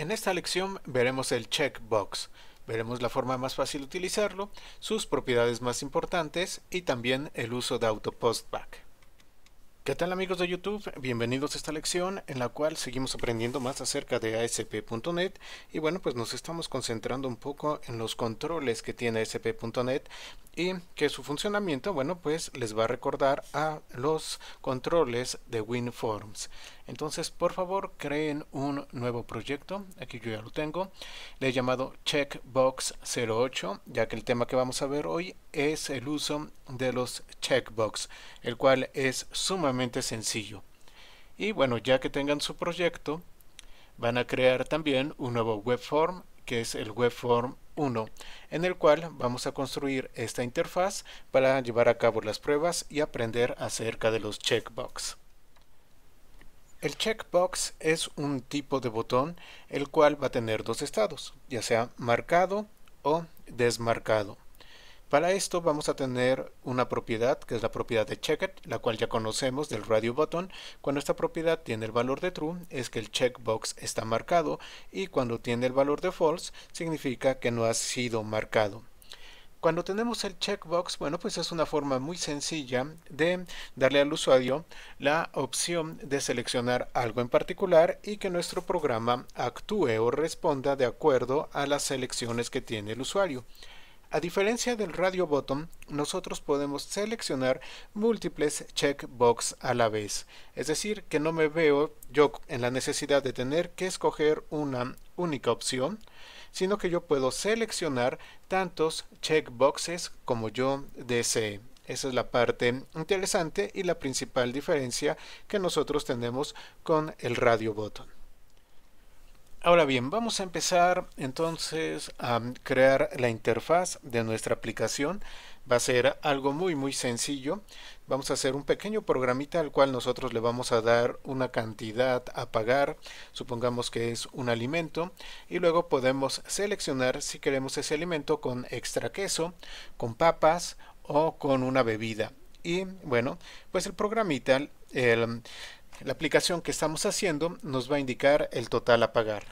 En esta lección veremos el checkbox, veremos la forma más fácil de utilizarlo, sus propiedades más importantes y también el uso de autopostback. ¿Qué tal amigos de YouTube? Bienvenidos a esta lección en la cual seguimos aprendiendo más acerca de ASP.NET y bueno pues nos estamos concentrando un poco en los controles que tiene ASP.NET y que su funcionamiento bueno pues les va a recordar a los controles de WinForms. Entonces, por favor, creen un nuevo proyecto. Aquí yo ya lo tengo. Le he llamado Checkbox 08, ya que el tema que vamos a ver hoy es el uso de los checkbox, el cual es sumamente sencillo. Y bueno, ya que tengan su proyecto, van a crear también un nuevo webform, que es el webform 1, en el cual vamos a construir esta interfaz para llevar a cabo las pruebas y aprender acerca de los checkbox. El checkbox es un tipo de botón el cual va a tener dos estados, ya sea marcado o desmarcado. Para esto vamos a tener una propiedad que es la propiedad de checked, la cual ya conocemos del radio button. Cuando esta propiedad tiene el valor de true es que el checkbox está marcado y cuando tiene el valor de false significa que no ha sido marcado. Cuando tenemos el checkbox, bueno, pues es una forma muy sencilla de darle al usuario la opción de seleccionar algo en particular y que nuestro programa actúe o responda de acuerdo a las selecciones que tiene el usuario. A diferencia del radio button, nosotros podemos seleccionar múltiples checkbox a la vez. Es decir, que no me veo yo en la necesidad de tener que escoger una única opción, sino que yo puedo seleccionar tantos checkboxes como yo desee. Esa es la parte interesante y la principal diferencia que nosotros tenemos con el radio button. Ahora bien, vamos a empezar entonces a crear la interfaz de nuestra aplicación. Va a ser algo muy muy sencillo vamos a hacer un pequeño programita al cual nosotros le vamos a dar una cantidad a pagar, supongamos que es un alimento, y luego podemos seleccionar si queremos ese alimento con extra queso, con papas o con una bebida. Y bueno, pues el programita, la aplicación que estamos haciendo nos va a indicar el total a pagar.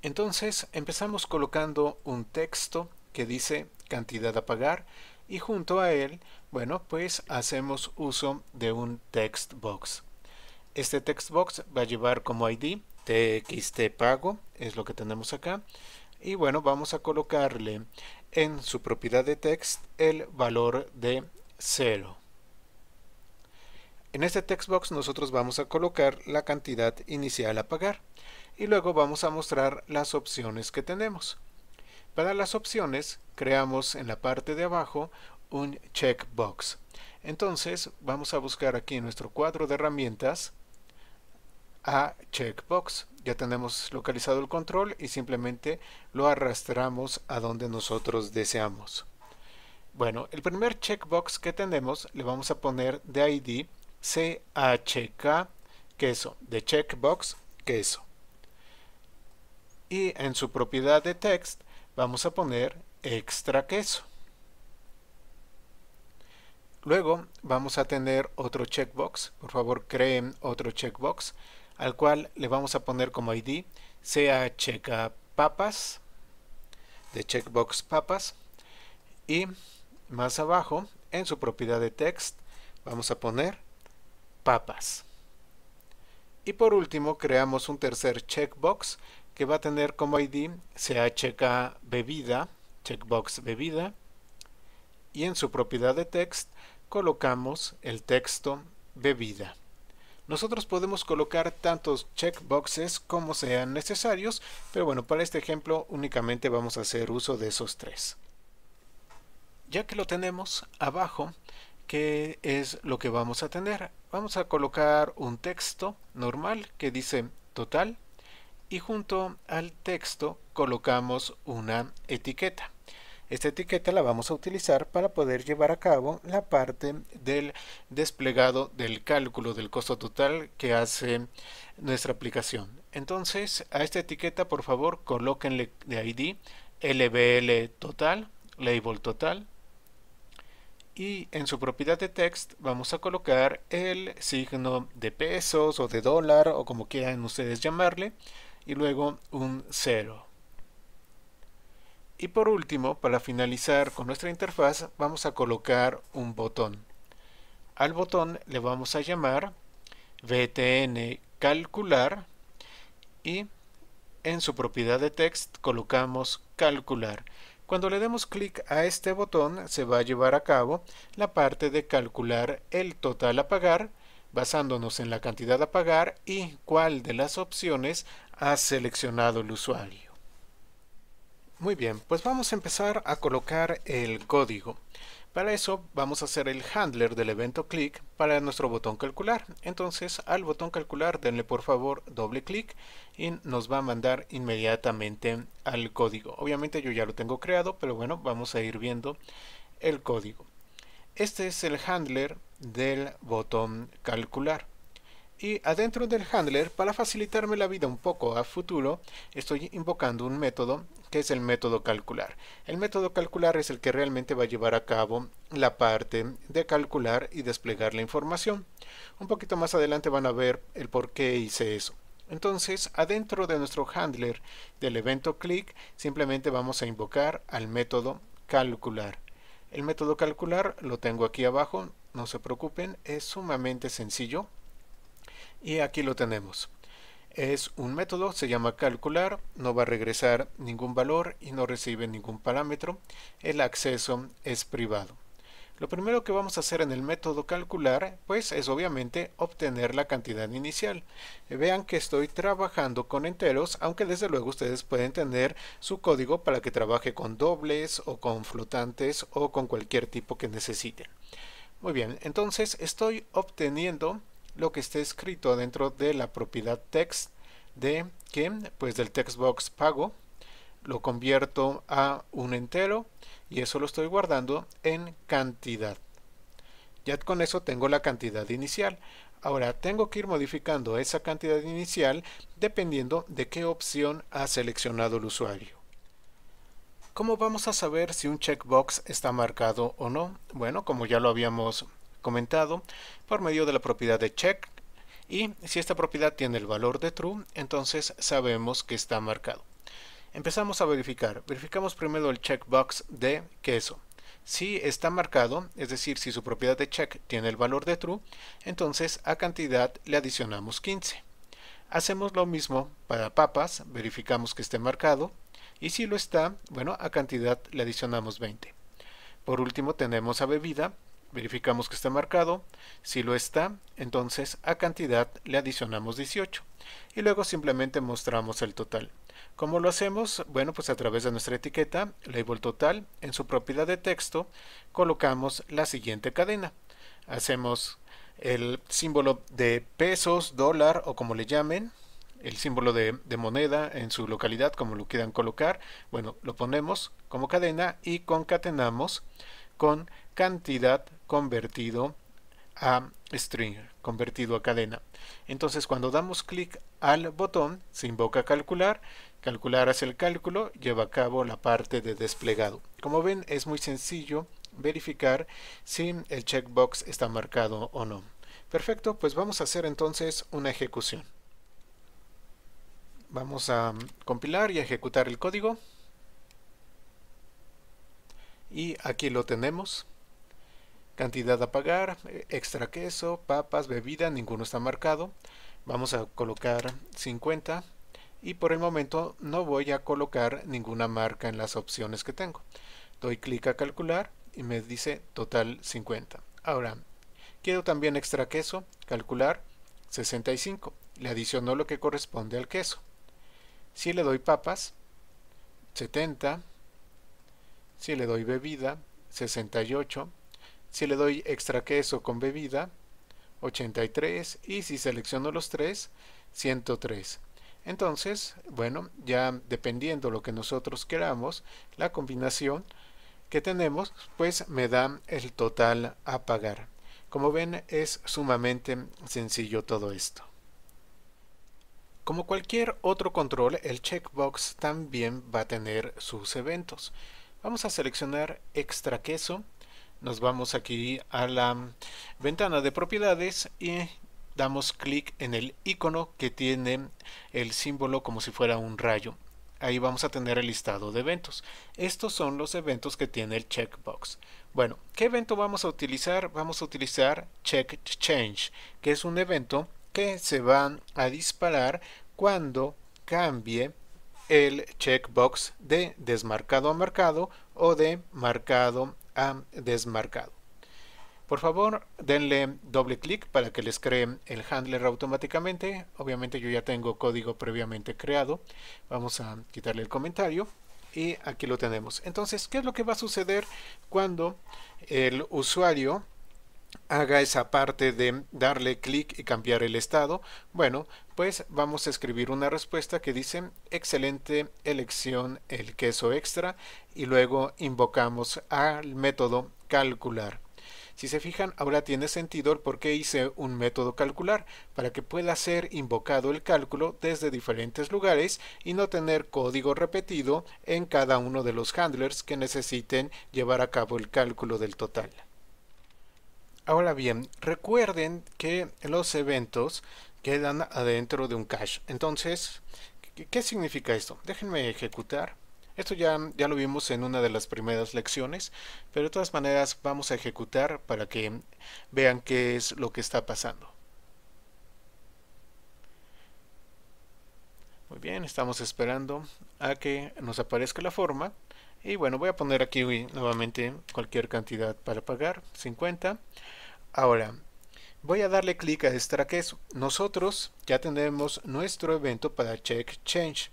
Entonces empezamos colocando un texto que dice cantidad a pagar y junto a él bueno, pues hacemos uso de un text box. Este text box va a llevar como ID txt pago, es lo que tenemos acá. Y bueno, vamos a colocarle en su propiedad de text el valor de 0. En este text box nosotros vamos a colocar la cantidad inicial a pagar y luego vamos a mostrar las opciones que tenemos. Para las opciones creamos en la parte de abajo un checkbox. Entonces vamos a buscar aquí en nuestro cuadro de herramientas a checkbox. Ya tenemos localizado el control y simplemente lo arrastramos a donde nosotros deseamos. Bueno, el primer checkbox que tenemos le vamos a poner de ID CHK queso, de checkbox queso. Y en su propiedad de text vamos a poner extra queso. Luego vamos a tener otro checkbox, por favor creen otro checkbox, al cual le vamos a poner como ID, sea papas, de checkbox papas, y más abajo, en su propiedad de text, vamos a poner papas. Y por último, creamos un tercer checkbox que va a tener como ID, sea bebida, checkbox bebida, y en su propiedad de text colocamos el texto bebida. Nosotros podemos colocar tantos checkboxes como sean necesarios, pero bueno, para este ejemplo únicamente vamos a hacer uso de esos tres. Ya que lo tenemos abajo, ¿qué es lo que vamos a tener? Vamos a colocar un texto normal que dice total y junto al texto colocamos una etiqueta. Esta etiqueta la vamos a utilizar para poder llevar a cabo la parte del desplegado del cálculo del costo total que hace nuestra aplicación. Entonces a esta etiqueta por favor colóquenle de ID LBL total, label total y en su propiedad de text vamos a colocar el signo de pesos o de dólar o como quieran ustedes llamarle y luego un cero. Y por último, para finalizar con nuestra interfaz, vamos a colocar un botón. Al botón le vamos a llamar btn calcular y en su propiedad de text colocamos calcular. Cuando le demos clic a este botón se va a llevar a cabo la parte de calcular el total a pagar basándonos en la cantidad a pagar y cuál de las opciones ha seleccionado el usuario. Muy bien, pues vamos a empezar a colocar el código. Para eso vamos a hacer el handler del evento clic para nuestro botón calcular. Entonces al botón calcular denle por favor doble clic y nos va a mandar inmediatamente al código. Obviamente yo ya lo tengo creado, pero bueno, vamos a ir viendo el código. Este es el handler del botón calcular y adentro del handler para facilitarme la vida un poco a futuro estoy invocando un método que es el método calcular. El método calcular es el que realmente va a llevar a cabo la parte de calcular y desplegar la información. Un poquito más adelante van a ver el por qué hice eso. Entonces, adentro de nuestro handler del evento click, simplemente vamos a invocar al método calcular. El método calcular lo tengo aquí abajo, no se preocupen, es sumamente sencillo. Y aquí lo tenemos. Es un método, se llama calcular, no va a regresar ningún valor y no recibe ningún parámetro. El acceso es privado. Lo primero que vamos a hacer en el método calcular, pues es obviamente obtener la cantidad inicial. Vean que estoy trabajando con enteros, aunque desde luego ustedes pueden tener su código para que trabaje con dobles o con flotantes o con cualquier tipo que necesiten. Muy bien, entonces estoy obteniendo lo que esté escrito dentro de la propiedad text de que pues del textbox pago lo convierto a un entero y eso lo estoy guardando en cantidad ya con eso tengo la cantidad inicial ahora tengo que ir modificando esa cantidad inicial dependiendo de qué opción ha seleccionado el usuario ¿Cómo vamos a saber si un checkbox está marcado o no? Bueno, como ya lo habíamos comentado por medio de la propiedad de check y si esta propiedad tiene el valor de true, entonces sabemos que está marcado. Empezamos a verificar. Verificamos primero el checkbox de queso. Si está marcado, es decir, si su propiedad de check tiene el valor de true, entonces a cantidad le adicionamos 15. Hacemos lo mismo para papas, verificamos que esté marcado, y si lo está, bueno, a cantidad le adicionamos 20. Por último tenemos a bebida, verificamos que está marcado, si lo está, entonces a cantidad le adicionamos 18 y luego simplemente mostramos el total. ¿Cómo lo hacemos? Bueno, pues a través de nuestra etiqueta label total, en su propiedad de texto colocamos la siguiente cadena. Hacemos el símbolo de pesos, dólar o como le llamen, el símbolo de, de, moneda en su localidad, como lo quieran colocar. Bueno, lo ponemos como cadena y concatenamos con cantidad convertido a string, convertido a cadena. Entonces cuando damos clic al botón se invoca calcular, calcular hace el cálculo, lleva a cabo la parte de desplegado. Como ven es muy sencillo verificar si el checkbox está marcado o no. Perfecto, pues vamos a hacer entonces una ejecución. Vamos a compilar y ejecutar el código. Y aquí lo tenemos. Cantidad a pagar, eh, extra queso, papas, bebida, ninguno está marcado. Vamos a colocar 50 y por el momento no voy a colocar ninguna marca en las opciones que tengo. Doy clic a calcular y me dice total 50. Ahora, quiero también extra queso, calcular 65. Le adiciono lo que corresponde al queso. Si le doy papas, 70. Si le doy bebida, 68. Si le doy extra queso con bebida, 83. Y si selecciono los tres, 103. Entonces, bueno, ya dependiendo lo que nosotros queramos, la combinación que tenemos, pues me da el total a pagar. Como ven, es sumamente sencillo todo esto. Como cualquier otro control, el checkbox también va a tener sus eventos. Vamos a seleccionar extra queso nos vamos aquí a la ventana de propiedades y damos clic en el icono que tiene el símbolo como si fuera un rayo. Ahí vamos a tener el listado de eventos. Estos son los eventos que tiene el checkbox. Bueno, ¿qué evento vamos a utilizar? Vamos a utilizar check change, que es un evento que se va a disparar cuando cambie el checkbox de desmarcado a marcado o de marcado ha desmarcado. Por favor, denle doble clic para que les cree el handler automáticamente. Obviamente yo ya tengo código previamente creado. Vamos a quitarle el comentario y aquí lo tenemos. Entonces, ¿qué es lo que va a suceder cuando el usuario haga esa parte de darle clic y cambiar el estado, bueno, pues vamos a escribir una respuesta que dice excelente elección el queso extra y luego invocamos al método calcular. Si se fijan, ahora tiene sentido el por qué hice un método calcular, para que pueda ser invocado el cálculo desde diferentes lugares y no tener código repetido en cada uno de los handlers que necesiten llevar a cabo el cálculo del total. Ahora bien, recuerden que los eventos quedan adentro de un cache. Entonces, ¿qué significa esto? Déjenme ejecutar. Esto ya, ya lo vimos en una de las primeras lecciones, pero de todas maneras vamos a ejecutar para que vean qué es lo que está pasando. Muy bien, estamos esperando a que nos aparezca la forma. Y bueno, voy a poner aquí nuevamente cualquier cantidad para pagar, 50. Ahora, voy a darle clic a que Nosotros ya tenemos nuestro evento para Check Change.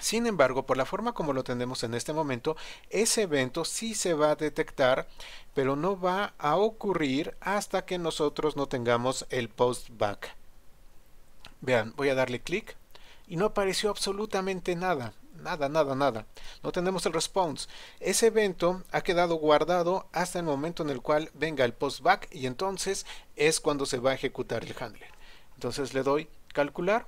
Sin embargo, por la forma como lo tenemos en este momento, ese evento sí se va a detectar, pero no va a ocurrir hasta que nosotros no tengamos el post back. Vean, voy a darle clic y no apareció absolutamente nada. Nada, nada, nada. No tenemos el response. Ese evento ha quedado guardado hasta el momento en el cual venga el postback y entonces es cuando se va a ejecutar el handler. Entonces le doy calcular.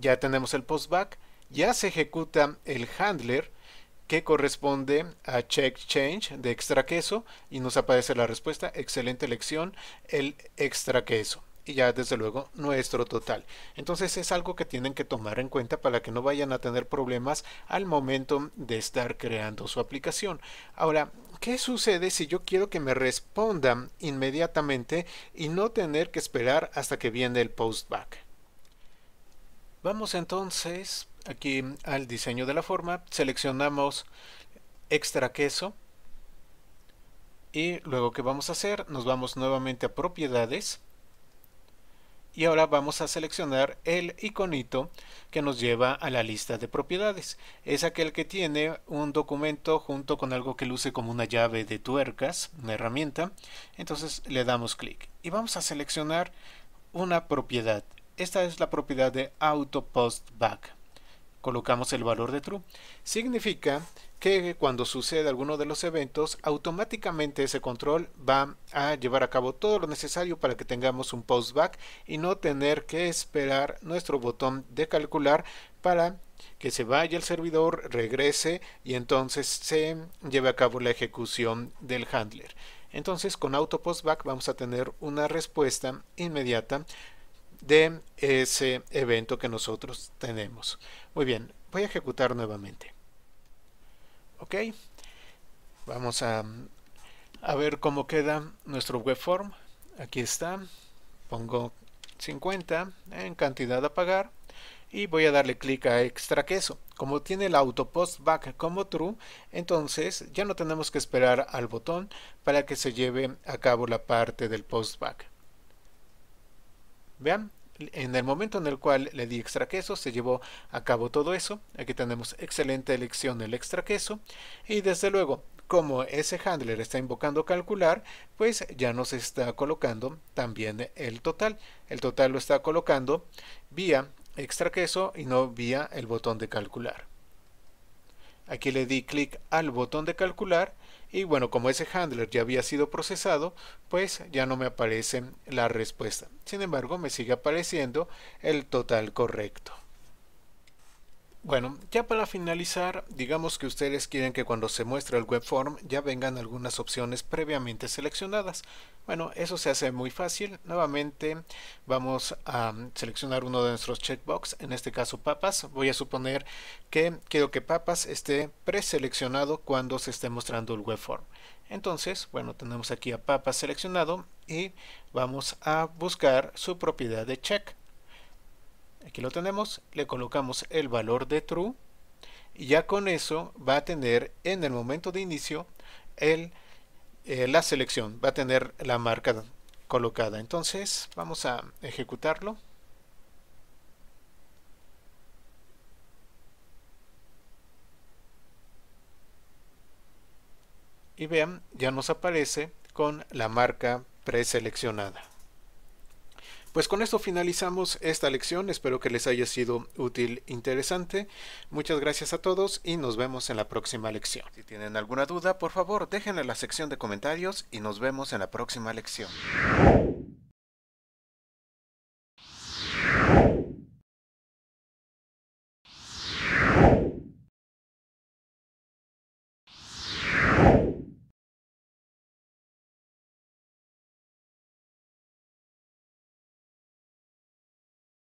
Ya tenemos el postback. Ya se ejecuta el handler que corresponde a check change de extra queso y nos aparece la respuesta. Excelente elección, el extra queso y ya desde luego nuestro total. Entonces es algo que tienen que tomar en cuenta para que no vayan a tener problemas al momento de estar creando su aplicación. Ahora, ¿qué sucede si yo quiero que me respondan inmediatamente y no tener que esperar hasta que viene el postback? Vamos entonces aquí al diseño de la forma, seleccionamos extra queso y luego que vamos a hacer, nos vamos nuevamente a propiedades y ahora vamos a seleccionar el iconito que nos lleva a la lista de propiedades. Es aquel que tiene un documento junto con algo que luce como una llave de tuercas, una herramienta. Entonces le damos clic y vamos a seleccionar una propiedad. Esta es la propiedad de autopostback. Back colocamos el valor de true. Significa que cuando sucede alguno de los eventos, automáticamente ese control va a llevar a cabo todo lo necesario para que tengamos un postback y no tener que esperar nuestro botón de calcular para que se vaya el servidor, regrese y entonces se lleve a cabo la ejecución del handler. Entonces con auto postback vamos a tener una respuesta inmediata de ese evento que nosotros tenemos. Muy bien, voy a ejecutar nuevamente. Ok, vamos a, ver cómo queda nuestro webform. Aquí está, pongo 50 en cantidad a pagar y voy a darle clic a extra queso. Como tiene el auto post back como true, entonces ya no tenemos que esperar al botón para que se lleve a cabo la parte del post back. Vean, en el momento en el cual le di extra queso, se llevó a cabo todo eso. Aquí tenemos excelente elección del extra queso. Y desde luego, como ese handler está invocando calcular, pues ya nos está colocando también el total. El total lo está colocando vía extra queso y no vía el botón de calcular. Aquí le di clic al botón de calcular y bueno como ese handler ya había sido procesado pues ya no me aparece la respuesta sin embargo me sigue apareciendo el total correcto bueno, ya para finalizar, digamos que ustedes quieren que cuando se muestre el webform ya vengan algunas opciones previamente seleccionadas. Bueno, eso se hace muy fácil. Nuevamente vamos a seleccionar uno de nuestros checkbox, en este caso papas. Voy a suponer que quiero que papas esté preseleccionado cuando se esté mostrando el webform. Entonces, bueno, tenemos aquí a papas seleccionado y vamos a buscar su propiedad de check aquí lo tenemos, le colocamos el valor de true y ya con eso va a tener en el momento de inicio eh, la selección, va a tener la marca colocada. Entonces vamos a ejecutarlo. Y vean, ya nos aparece con la marca preseleccionada. Pues con esto finalizamos esta lección, espero que les haya sido útil, interesante. Muchas gracias a todos y nos vemos en la próxima lección. Si tienen alguna duda, por favor déjenla en la sección de comentarios y nos vemos en la próxima lección.